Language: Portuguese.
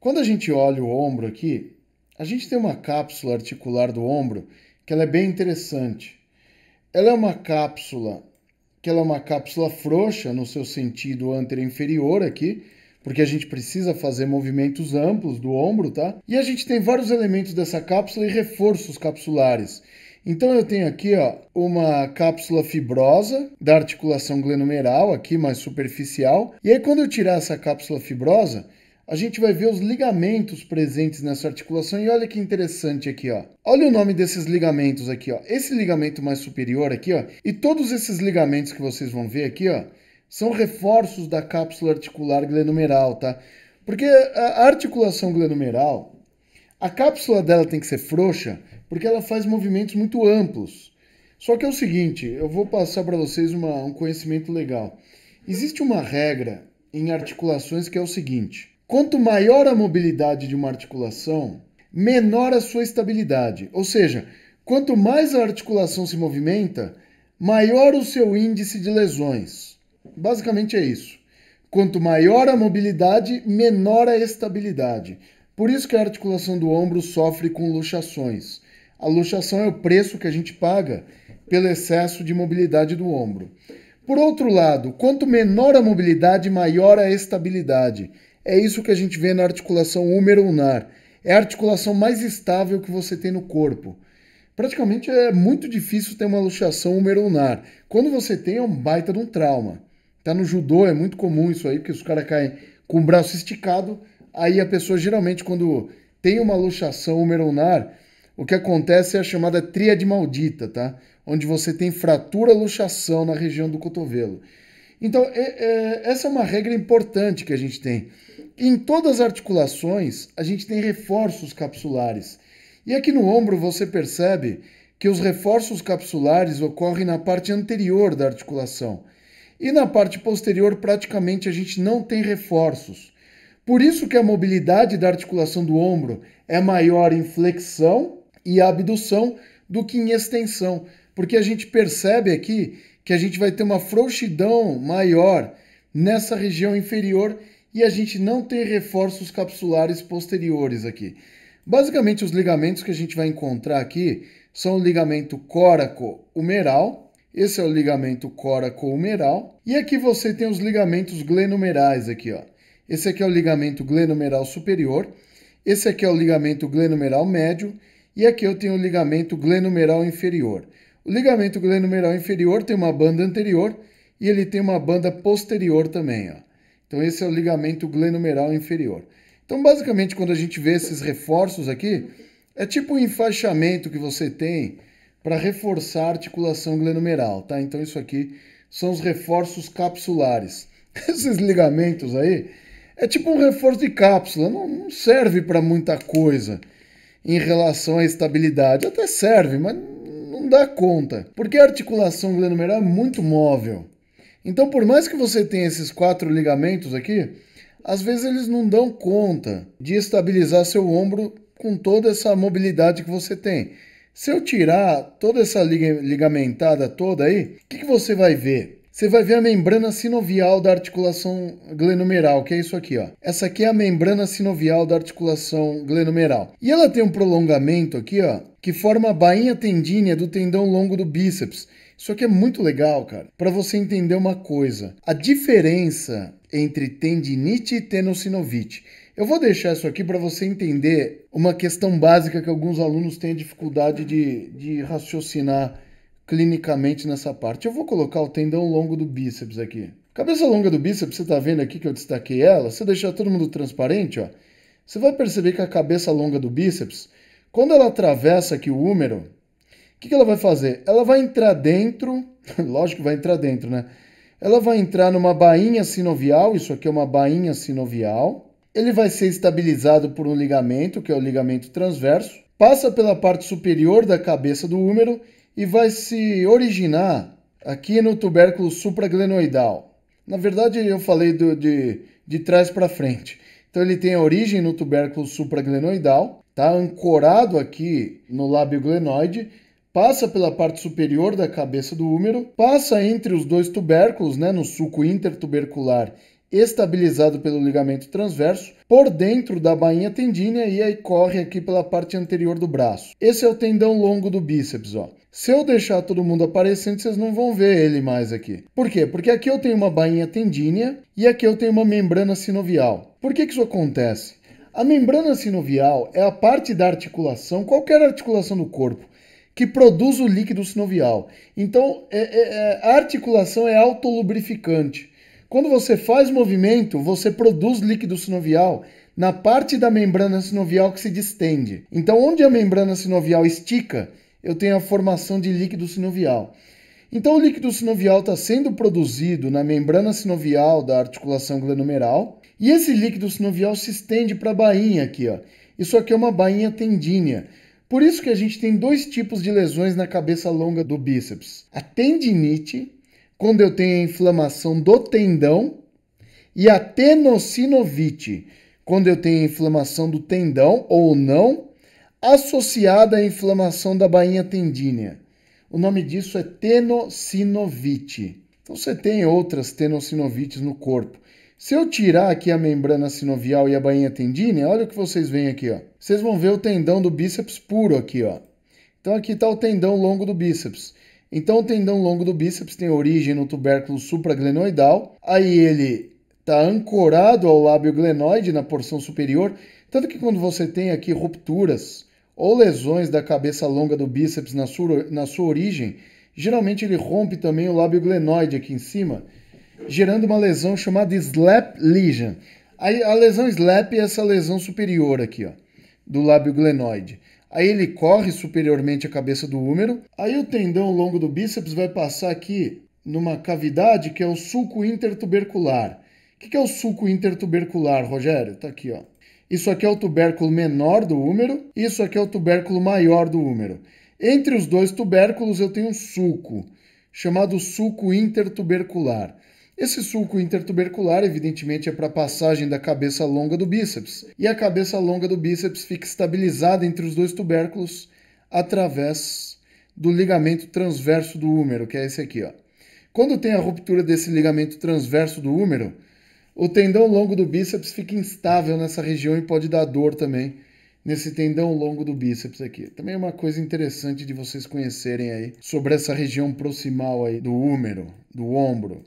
Quando a gente olha o ombro aqui, a gente tem uma cápsula articular do ombro que ela é bem interessante. Ela é uma cápsula que ela é uma cápsula frouxa no seu sentido anterior inferior aqui, porque a gente precisa fazer movimentos amplos do ombro, tá? E a gente tem vários elementos dessa cápsula e reforços capsulares. Então eu tenho aqui ó, uma cápsula fibrosa da articulação glenumeral aqui mais superficial. E aí quando eu tirar essa cápsula fibrosa, a gente vai ver os ligamentos presentes nessa articulação. E olha que interessante aqui, ó. Olha o nome desses ligamentos aqui, ó. Esse ligamento mais superior aqui, ó. E todos esses ligamentos que vocês vão ver aqui, ó, são reforços da cápsula articular glenumeral, tá? Porque a articulação glenumeral, a cápsula dela tem que ser frouxa, porque ela faz movimentos muito amplos. Só que é o seguinte, eu vou passar para vocês uma, um conhecimento legal. Existe uma regra em articulações que é o seguinte: Quanto maior a mobilidade de uma articulação, menor a sua estabilidade. Ou seja, quanto mais a articulação se movimenta, maior o seu índice de lesões. Basicamente é isso. Quanto maior a mobilidade, menor a estabilidade. Por isso que a articulação do ombro sofre com luxações. A luxação é o preço que a gente paga pelo excesso de mobilidade do ombro. Por outro lado, quanto menor a mobilidade, maior a estabilidade. É isso que a gente vê na articulação ulnar. É a articulação mais estável que você tem no corpo. Praticamente é muito difícil ter uma luxação ulnar. Quando você tem, é um baita de um trauma. Tá no judô, é muito comum isso aí, porque os caras caem com o braço esticado. Aí a pessoa, geralmente, quando tem uma luxação ulnar, o que acontece é a chamada tríade maldita, tá? Onde você tem fratura, luxação na região do cotovelo. Então, é, é, essa é uma regra importante que a gente tem. Em todas as articulações, a gente tem reforços capsulares. E aqui no ombro você percebe que os reforços capsulares ocorrem na parte anterior da articulação. E na parte posterior, praticamente a gente não tem reforços. Por isso que a mobilidade da articulação do ombro é maior em flexão e abdução do que em extensão, porque a gente percebe aqui que a gente vai ter uma frouxidão maior nessa região inferior e a gente não ter reforços capsulares posteriores aqui. Basicamente, os ligamentos que a gente vai encontrar aqui são o ligamento córaco-humeral, esse é o ligamento córaco-humeral, e aqui você tem os ligamentos glenumerais aqui, ó. Esse aqui é o ligamento glenumeral superior, esse aqui é o ligamento glenumeral médio, e aqui eu tenho o ligamento glenumeral inferior. O ligamento glenomeral inferior tem uma banda anterior e ele tem uma banda posterior também. Ó. Então, esse é o ligamento glenomeral inferior. Então, basicamente, quando a gente vê esses reforços aqui, é tipo um enfaixamento que você tem para reforçar a articulação glenomeral, tá? Então, isso aqui são os reforços capsulares. Esses ligamentos aí é tipo um reforço de cápsula, não, não serve para muita coisa em relação à estabilidade. Até serve, mas não dá conta, porque a articulação glenumeral é muito móvel. Então, por mais que você tenha esses quatro ligamentos aqui, às vezes eles não dão conta de estabilizar seu ombro com toda essa mobilidade que você tem. Se eu tirar toda essa ligamentada toda aí, o que, que você vai ver? você vai ver a membrana sinovial da articulação glenomeral, que é isso aqui, ó. Essa aqui é a membrana sinovial da articulação glenomeral. E ela tem um prolongamento aqui, ó, que forma a bainha tendínea do tendão longo do bíceps. Isso aqui é muito legal, cara, para você entender uma coisa. A diferença entre tendinite e tenosinovite. Eu vou deixar isso aqui para você entender uma questão básica que alguns alunos têm dificuldade de, de raciocinar clinicamente nessa parte. Eu vou colocar o tendão longo do bíceps aqui. Cabeça longa do bíceps, você está vendo aqui que eu destaquei ela? Se eu deixar todo mundo transparente, ó, você vai perceber que a cabeça longa do bíceps, quando ela atravessa aqui o húmero, o que, que ela vai fazer? Ela vai entrar dentro, lógico que vai entrar dentro, né? Ela vai entrar numa bainha sinovial, isso aqui é uma bainha sinovial. Ele vai ser estabilizado por um ligamento, que é o ligamento transverso. Passa pela parte superior da cabeça do húmero e vai se originar aqui no tubérculo supraglenoidal. Na verdade, eu falei do, de, de trás para frente. Então, ele tem a origem no tubérculo supraglenoidal, está ancorado aqui no lábio glenoide, passa pela parte superior da cabeça do úmero, passa entre os dois tubérculos, né, no suco intertubercular estabilizado pelo ligamento transverso, por dentro da bainha tendínea e aí corre aqui pela parte anterior do braço. Esse é o tendão longo do bíceps, ó. Se eu deixar todo mundo aparecendo, vocês não vão ver ele mais aqui. Por quê? Porque aqui eu tenho uma bainha tendínea e aqui eu tenho uma membrana sinovial. Por que, que isso acontece? A membrana sinovial é a parte da articulação, qualquer articulação do corpo, que produz o líquido sinovial. Então, é, é, é a articulação é autolubrificante. Quando você faz movimento, você produz líquido sinovial na parte da membrana sinovial que se distende. Então, onde a membrana sinovial estica, eu tenho a formação de líquido sinovial. Então, o líquido sinovial está sendo produzido na membrana sinovial da articulação glenomeral e esse líquido sinovial se estende para a bainha aqui. Ó. Isso aqui é uma bainha tendínea. Por isso que a gente tem dois tipos de lesões na cabeça longa do bíceps. A tendinite, quando eu tenho a inflamação do tendão, e a tenosinovite, quando eu tenho a inflamação do tendão ou não, associada à inflamação da bainha tendínea. O nome disso é tenosinovite. Então você tem outras tenosinovites no corpo. Se eu tirar aqui a membrana sinovial e a bainha tendínea, olha o que vocês veem aqui, ó. Vocês vão ver o tendão do bíceps puro aqui, ó. Então aqui está o tendão longo do bíceps. Então, o tendão longo do bíceps tem origem no tubérculo supraglenoidal, aí ele está ancorado ao lábio glenoide na porção superior, tanto que quando você tem aqui rupturas ou lesões da cabeça longa do bíceps na sua, na sua origem, geralmente ele rompe também o lábio glenoide aqui em cima, gerando uma lesão chamada slap lesion. A, lesão slap é essa lesão superior aqui, ó, do lábio glenoide aí ele corre superiormente a cabeça do húmero, aí o tendão longo do bíceps vai passar aqui numa cavidade que é o sulco intertubercular. O que é o sulco intertubercular, Rogério? Tá aqui, ó. Isso aqui é o tubérculo menor do húmero, isso aqui é o tubérculo maior do húmero. Entre os dois tubérculos eu tenho um sulco, chamado sulco intertubercular. Esse sulco intertubercular, evidentemente, é para a passagem da cabeça longa do bíceps, e a cabeça longa do bíceps fica estabilizada entre os dois tubérculos através do ligamento transverso do húmero, que é esse aqui. Ó. Quando tem a ruptura desse ligamento transverso do húmero, o tendão longo do bíceps fica instável nessa região e pode dar dor também nesse tendão longo do bíceps aqui. Também é uma coisa interessante de vocês conhecerem aí sobre essa região proximal aí do húmero, do ombro.